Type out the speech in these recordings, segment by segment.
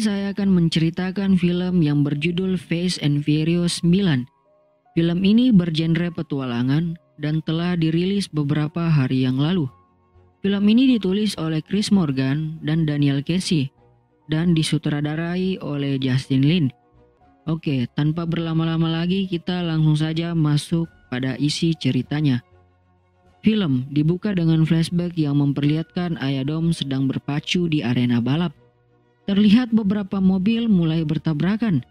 saya akan menceritakan film yang berjudul Face and Furious 9. Film ini bergenre petualangan dan telah dirilis beberapa hari yang lalu. Film ini ditulis oleh Chris Morgan dan Daniel Casey dan disutradarai oleh Justin Lin. Oke, tanpa berlama-lama lagi kita langsung saja masuk pada isi ceritanya. Film dibuka dengan flashback yang memperlihatkan ayah Dom sedang berpacu di arena balap Terlihat beberapa mobil mulai bertabrakan.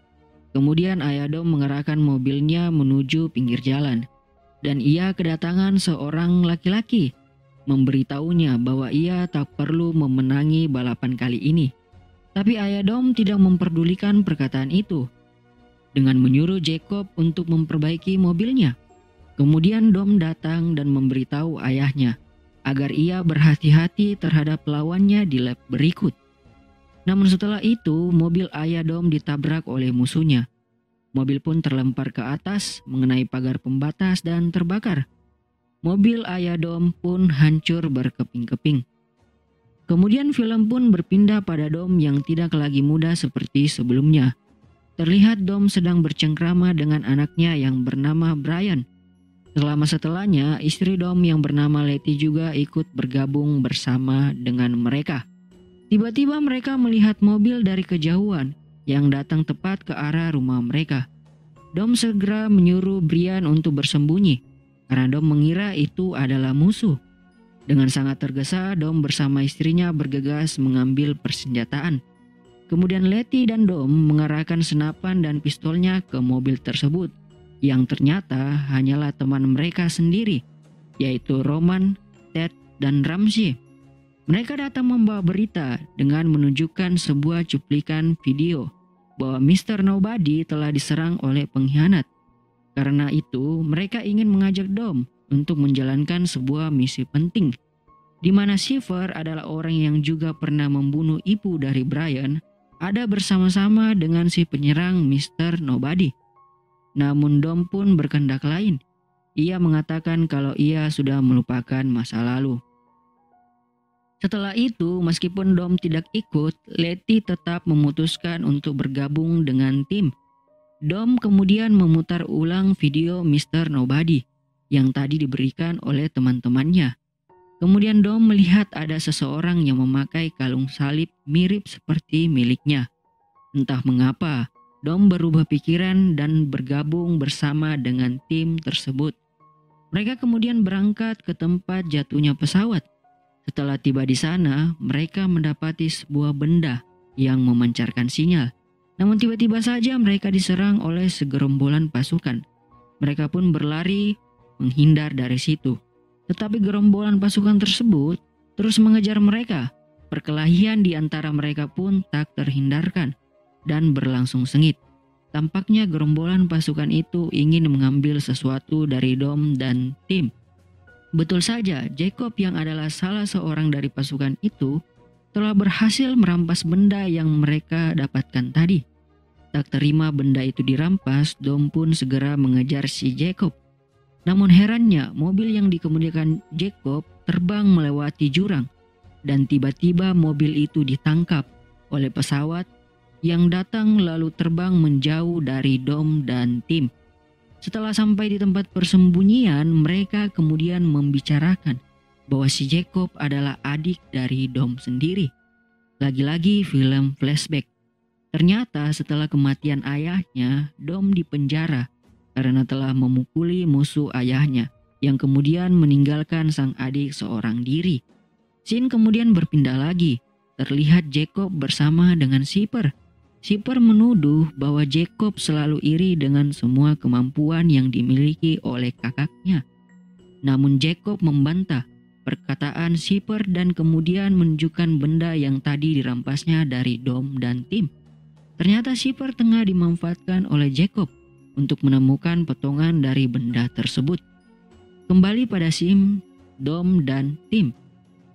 Kemudian Ayadom mengerahkan mobilnya menuju pinggir jalan. Dan ia kedatangan seorang laki-laki memberitahunya bahwa ia tak perlu memenangi balapan kali ini. Tapi Ayadom tidak memperdulikan perkataan itu dengan menyuruh Jacob untuk memperbaiki mobilnya. Kemudian Dom datang dan memberitahu ayahnya agar ia berhati-hati terhadap lawannya di lab berikut. Namun setelah itu, mobil ayah Dom ditabrak oleh musuhnya. Mobil pun terlempar ke atas, mengenai pagar pembatas dan terbakar. Mobil ayah Dom pun hancur berkeping-keping. Kemudian film pun berpindah pada Dom yang tidak lagi muda seperti sebelumnya. Terlihat Dom sedang bercengkrama dengan anaknya yang bernama Brian. Selama setelahnya, istri Dom yang bernama Letty juga ikut bergabung bersama dengan mereka. Tiba-tiba mereka melihat mobil dari kejauhan yang datang tepat ke arah rumah mereka. Dom segera menyuruh Brian untuk bersembunyi karena Dom mengira itu adalah musuh. Dengan sangat tergesa, Dom bersama istrinya bergegas mengambil persenjataan. Kemudian Letty dan Dom mengarahkan senapan dan pistolnya ke mobil tersebut yang ternyata hanyalah teman mereka sendiri, yaitu Roman, Ted, dan Ramsey. Mereka datang membawa berita dengan menunjukkan sebuah cuplikan video bahwa Mr. Nobody telah diserang oleh pengkhianat. Karena itu, mereka ingin mengajak Dom untuk menjalankan sebuah misi penting, di mana Shiver adalah orang yang juga pernah membunuh ibu dari Brian, ada bersama-sama dengan si penyerang Mr. Nobody. Namun Dom pun berkendak lain. Ia mengatakan kalau ia sudah melupakan masa lalu. Setelah itu, meskipun Dom tidak ikut, Letty tetap memutuskan untuk bergabung dengan tim. Dom kemudian memutar ulang video Mr. Nobody yang tadi diberikan oleh teman-temannya. Kemudian Dom melihat ada seseorang yang memakai kalung salib mirip seperti miliknya. Entah mengapa, Dom berubah pikiran dan bergabung bersama dengan tim tersebut. Mereka kemudian berangkat ke tempat jatuhnya pesawat setelah tiba di sana, mereka mendapati sebuah benda yang memancarkan sinyal. Namun tiba-tiba saja mereka diserang oleh segerombolan pasukan. Mereka pun berlari menghindar dari situ. Tetapi gerombolan pasukan tersebut terus mengejar mereka. Perkelahian di antara mereka pun tak terhindarkan dan berlangsung sengit. Tampaknya gerombolan pasukan itu ingin mengambil sesuatu dari Dom dan tim. Betul saja, Jacob yang adalah salah seorang dari pasukan itu telah berhasil merampas benda yang mereka dapatkan tadi. Tak terima benda itu dirampas, Dom pun segera mengejar si Jacob. Namun herannya, mobil yang dikemudikan Jacob terbang melewati jurang dan tiba-tiba mobil itu ditangkap oleh pesawat yang datang lalu terbang menjauh dari Dom dan tim. Setelah sampai di tempat persembunyian, mereka kemudian membicarakan bahwa si Jacob adalah adik dari Dom sendiri. Lagi-lagi film flashback. Ternyata setelah kematian ayahnya, Dom dipenjara karena telah memukuli musuh ayahnya yang kemudian meninggalkan sang adik seorang diri. Sin kemudian berpindah lagi. Terlihat Jacob bersama dengan Siper Siper menuduh bahwa Jacob selalu iri dengan semua kemampuan yang dimiliki oleh kakaknya. Namun Jacob membantah perkataan Siper dan kemudian menunjukkan benda yang tadi dirampasnya dari Dom dan Tim. Ternyata Siper tengah dimanfaatkan oleh Jacob untuk menemukan potongan dari benda tersebut. Kembali pada Sim, Dom, dan Tim.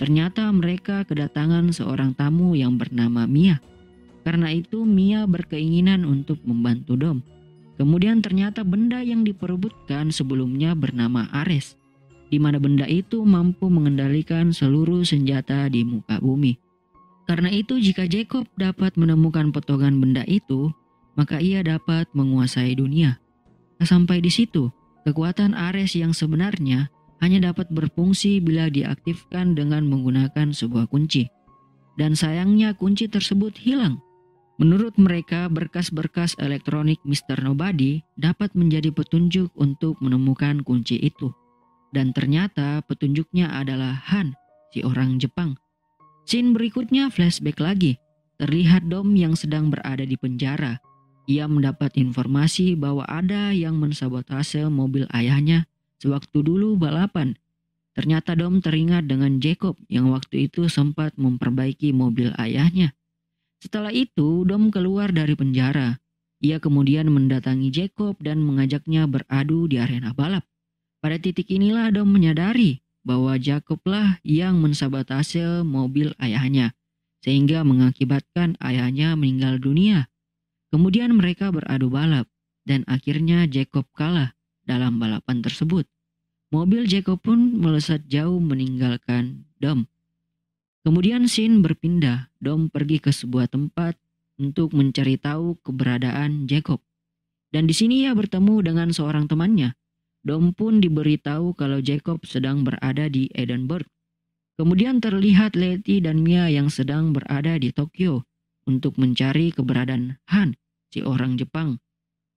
Ternyata mereka kedatangan seorang tamu yang bernama Mia. Karena itu Mia berkeinginan untuk membantu Dom. Kemudian ternyata benda yang diperebutkan sebelumnya bernama Ares, di mana benda itu mampu mengendalikan seluruh senjata di muka bumi. Karena itu jika Jacob dapat menemukan potongan benda itu, maka ia dapat menguasai dunia. Sampai di situ, kekuatan Ares yang sebenarnya hanya dapat berfungsi bila diaktifkan dengan menggunakan sebuah kunci. Dan sayangnya kunci tersebut hilang Menurut mereka, berkas-berkas elektronik Mr. Nobody dapat menjadi petunjuk untuk menemukan kunci itu. Dan ternyata petunjuknya adalah Han, si orang Jepang. Scene berikutnya flashback lagi. Terlihat Dom yang sedang berada di penjara. Ia mendapat informasi bahwa ada yang mensabotase mobil ayahnya sewaktu dulu balapan. Ternyata Dom teringat dengan Jacob yang waktu itu sempat memperbaiki mobil ayahnya. Setelah itu, Dom keluar dari penjara. Ia kemudian mendatangi Jacob dan mengajaknya beradu di arena balap. Pada titik inilah Dom menyadari bahwa Jacoblah yang mensabotase mobil ayahnya, sehingga mengakibatkan ayahnya meninggal dunia. Kemudian mereka beradu balap, dan akhirnya Jacob kalah dalam balapan tersebut. Mobil Jacob pun melesat jauh meninggalkan Dom. Kemudian Sin berpindah, Dom pergi ke sebuah tempat untuk mencari tahu keberadaan Jacob. Dan di sini ia bertemu dengan seorang temannya. Dom pun diberitahu kalau Jacob sedang berada di Edinburgh. Kemudian terlihat Letty dan Mia yang sedang berada di Tokyo untuk mencari keberadaan Han, si orang Jepang.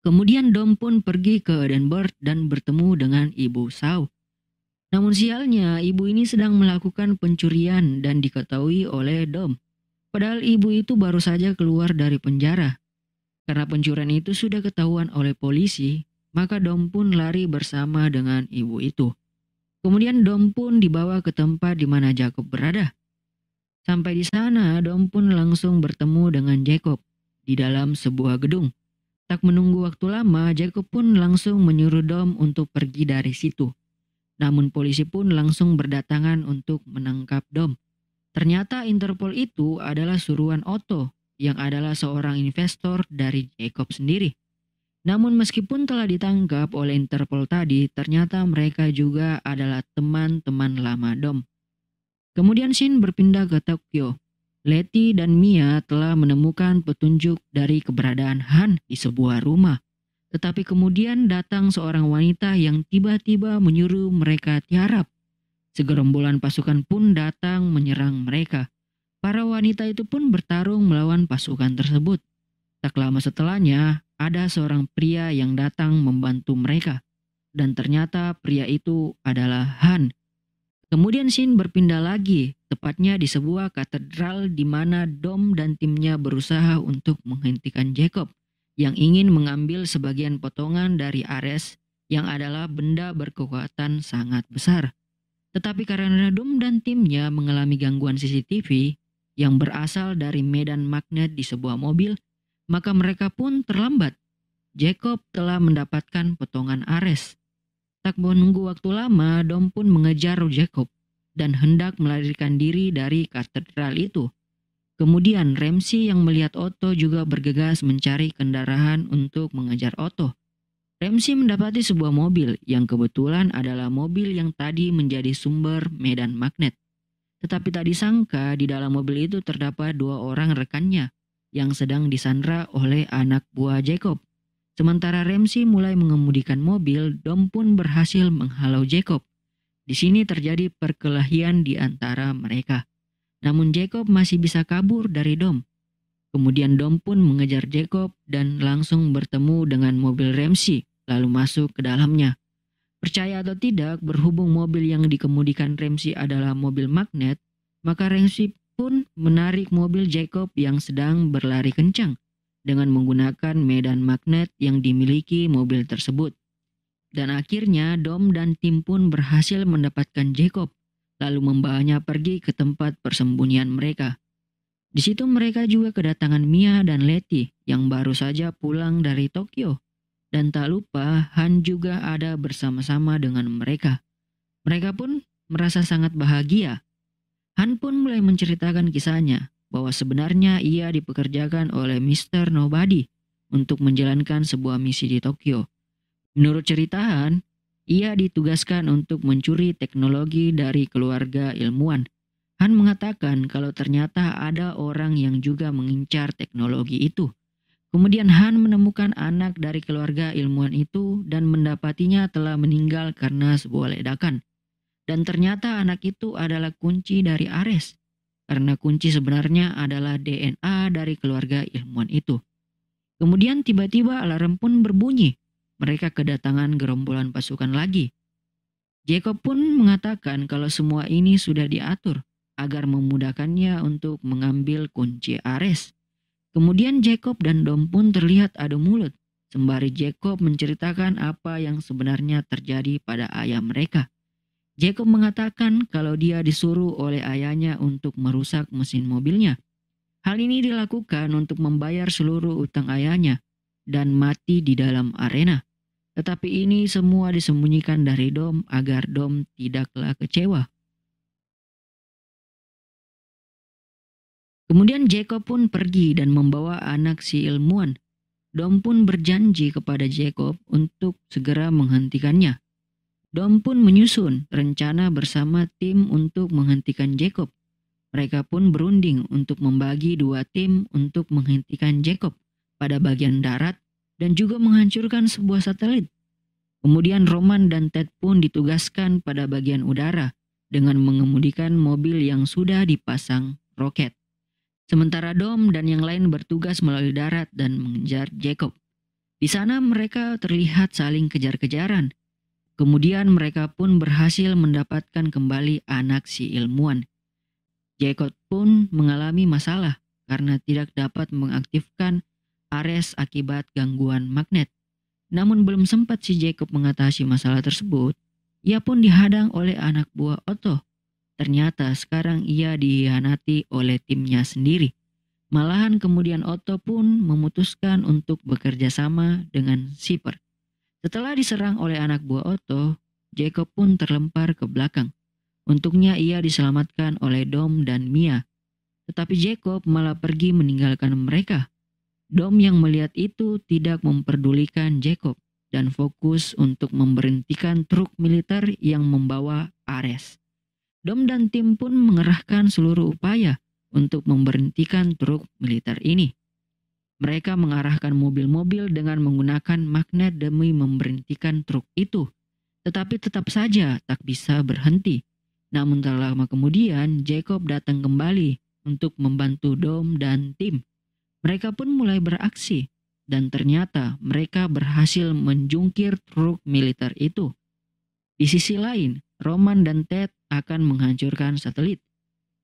Kemudian Dom pun pergi ke Edinburgh dan bertemu dengan Ibu Sao namun sialnya, ibu ini sedang melakukan pencurian dan diketahui oleh Dom. Padahal ibu itu baru saja keluar dari penjara. Karena pencurian itu sudah ketahuan oleh polisi, maka Dom pun lari bersama dengan ibu itu. Kemudian Dom pun dibawa ke tempat di mana Jacob berada. Sampai di sana, Dom pun langsung bertemu dengan Jacob di dalam sebuah gedung. Tak menunggu waktu lama, Jacob pun langsung menyuruh Dom untuk pergi dari situ. Namun polisi pun langsung berdatangan untuk menangkap Dom. Ternyata Interpol itu adalah suruhan Otto yang adalah seorang investor dari Jacob sendiri. Namun meskipun telah ditangkap oleh Interpol tadi, ternyata mereka juga adalah teman-teman lama Dom. Kemudian Shin berpindah ke Tokyo. Letty dan Mia telah menemukan petunjuk dari keberadaan Han di sebuah rumah. Tetapi kemudian datang seorang wanita yang tiba-tiba menyuruh mereka tiarap. Segerombolan pasukan pun datang menyerang mereka. Para wanita itu pun bertarung melawan pasukan tersebut. Tak lama setelahnya, ada seorang pria yang datang membantu mereka. Dan ternyata pria itu adalah Han. Kemudian Shin berpindah lagi, tepatnya di sebuah katedral di mana Dom dan timnya berusaha untuk menghentikan Jacob yang ingin mengambil sebagian potongan dari Ares yang adalah benda berkekuatan sangat besar. Tetapi karena Dom dan timnya mengalami gangguan CCTV yang berasal dari medan magnet di sebuah mobil, maka mereka pun terlambat. Jacob telah mendapatkan potongan Ares. Tak menunggu waktu lama, Dom pun mengejar Jacob dan hendak melarikan diri dari katedral itu. Kemudian Remsi yang melihat Otto juga bergegas mencari kendaraan untuk mengejar Otto. Remsi mendapati sebuah mobil yang kebetulan adalah mobil yang tadi menjadi sumber medan magnet. Tetapi tak disangka di dalam mobil itu terdapat dua orang rekannya yang sedang disandra oleh anak buah Jacob. Sementara Remsi mulai mengemudikan mobil, Dom pun berhasil menghalau Jacob. Di sini terjadi perkelahian di antara mereka. Namun Jacob masih bisa kabur dari Dom. Kemudian Dom pun mengejar Jacob dan langsung bertemu dengan mobil Ramsey, lalu masuk ke dalamnya. Percaya atau tidak, berhubung mobil yang dikemudikan Ramsey adalah mobil magnet, maka Ramsey pun menarik mobil Jacob yang sedang berlari kencang dengan menggunakan medan magnet yang dimiliki mobil tersebut. Dan akhirnya Dom dan tim pun berhasil mendapatkan Jacob lalu membawanya pergi ke tempat persembunyian mereka. Di situ mereka juga kedatangan Mia dan Letty yang baru saja pulang dari Tokyo. Dan tak lupa Han juga ada bersama-sama dengan mereka. Mereka pun merasa sangat bahagia. Han pun mulai menceritakan kisahnya bahwa sebenarnya ia dipekerjakan oleh Mr. Nobody untuk menjalankan sebuah misi di Tokyo. Menurut cerita Han, ia ditugaskan untuk mencuri teknologi dari keluarga ilmuwan. Han mengatakan kalau ternyata ada orang yang juga mengincar teknologi itu. Kemudian Han menemukan anak dari keluarga ilmuwan itu dan mendapatinya telah meninggal karena sebuah ledakan. Dan ternyata anak itu adalah kunci dari Ares, karena kunci sebenarnya adalah DNA dari keluarga ilmuwan itu. Kemudian tiba-tiba alarm pun berbunyi mereka kedatangan gerombolan pasukan lagi. Jacob pun mengatakan kalau semua ini sudah diatur agar memudahkannya untuk mengambil kunci Ares. Kemudian Jacob dan Dom pun terlihat adu mulut, sembari Jacob menceritakan apa yang sebenarnya terjadi pada ayah mereka. Jacob mengatakan kalau dia disuruh oleh ayahnya untuk merusak mesin mobilnya. Hal ini dilakukan untuk membayar seluruh utang ayahnya dan mati di dalam arena. Tetapi ini semua disembunyikan dari Dom agar Dom tidaklah kecewa. Kemudian Jacob pun pergi dan membawa anak si ilmuwan. Dom pun berjanji kepada Jacob untuk segera menghentikannya. Dom pun menyusun rencana bersama tim untuk menghentikan Jacob. Mereka pun berunding untuk membagi dua tim untuk menghentikan Jacob pada bagian darat dan juga menghancurkan sebuah satelit. Kemudian Roman dan Ted pun ditugaskan pada bagian udara dengan mengemudikan mobil yang sudah dipasang roket. Sementara Dom dan yang lain bertugas melalui darat dan mengejar Jacob. Di sana mereka terlihat saling kejar-kejaran. Kemudian mereka pun berhasil mendapatkan kembali anak si ilmuwan. Jacob pun mengalami masalah karena tidak dapat mengaktifkan Ares akibat gangguan magnet. Namun belum sempat si Jacob mengatasi masalah tersebut, ia pun dihadang oleh anak buah Otto. Ternyata sekarang ia dihianati oleh timnya sendiri. Malahan kemudian Otto pun memutuskan untuk bekerja sama dengan Siper. Setelah diserang oleh anak buah Otto, Jacob pun terlempar ke belakang. Untungnya ia diselamatkan oleh Dom dan Mia. Tetapi Jacob malah pergi meninggalkan mereka. Dom yang melihat itu tidak memperdulikan Jacob dan fokus untuk memberhentikan truk militer yang membawa Ares. Dom dan tim pun mengerahkan seluruh upaya untuk memberhentikan truk militer ini. Mereka mengarahkan mobil-mobil dengan menggunakan magnet demi memberhentikan truk itu. Tetapi tetap saja tak bisa berhenti. Namun tak lama kemudian, Jacob datang kembali untuk membantu Dom dan tim. Mereka pun mulai beraksi dan ternyata mereka berhasil menjungkir truk militer itu. Di sisi lain, Roman dan Ted akan menghancurkan satelit.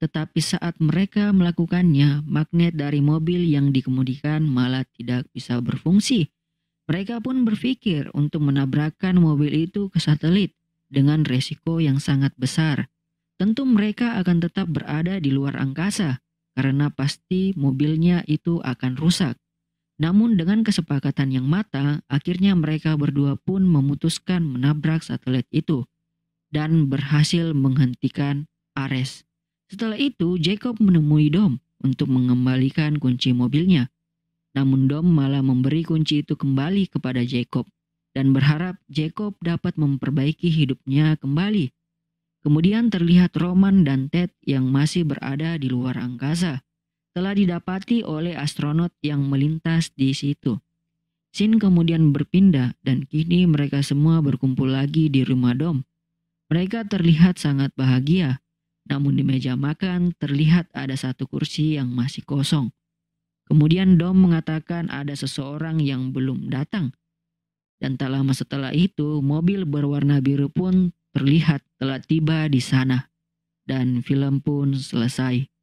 Tetapi saat mereka melakukannya, magnet dari mobil yang dikemudikan malah tidak bisa berfungsi. Mereka pun berpikir untuk menabrakkan mobil itu ke satelit dengan resiko yang sangat besar. Tentu mereka akan tetap berada di luar angkasa karena pasti mobilnya itu akan rusak. Namun dengan kesepakatan yang matang, akhirnya mereka berdua pun memutuskan menabrak satelit itu dan berhasil menghentikan Ares. Setelah itu, Jacob menemui Dom untuk mengembalikan kunci mobilnya. Namun Dom malah memberi kunci itu kembali kepada Jacob dan berharap Jacob dapat memperbaiki hidupnya kembali Kemudian terlihat Roman dan Ted yang masih berada di luar angkasa telah didapati oleh astronot yang melintas di situ. Sin kemudian berpindah dan kini mereka semua berkumpul lagi di rumah Dom. Mereka terlihat sangat bahagia, namun di meja makan terlihat ada satu kursi yang masih kosong. Kemudian Dom mengatakan ada seseorang yang belum datang. Dan tak lama setelah itu, mobil berwarna biru pun terlihat telah tiba di sana, dan film pun selesai.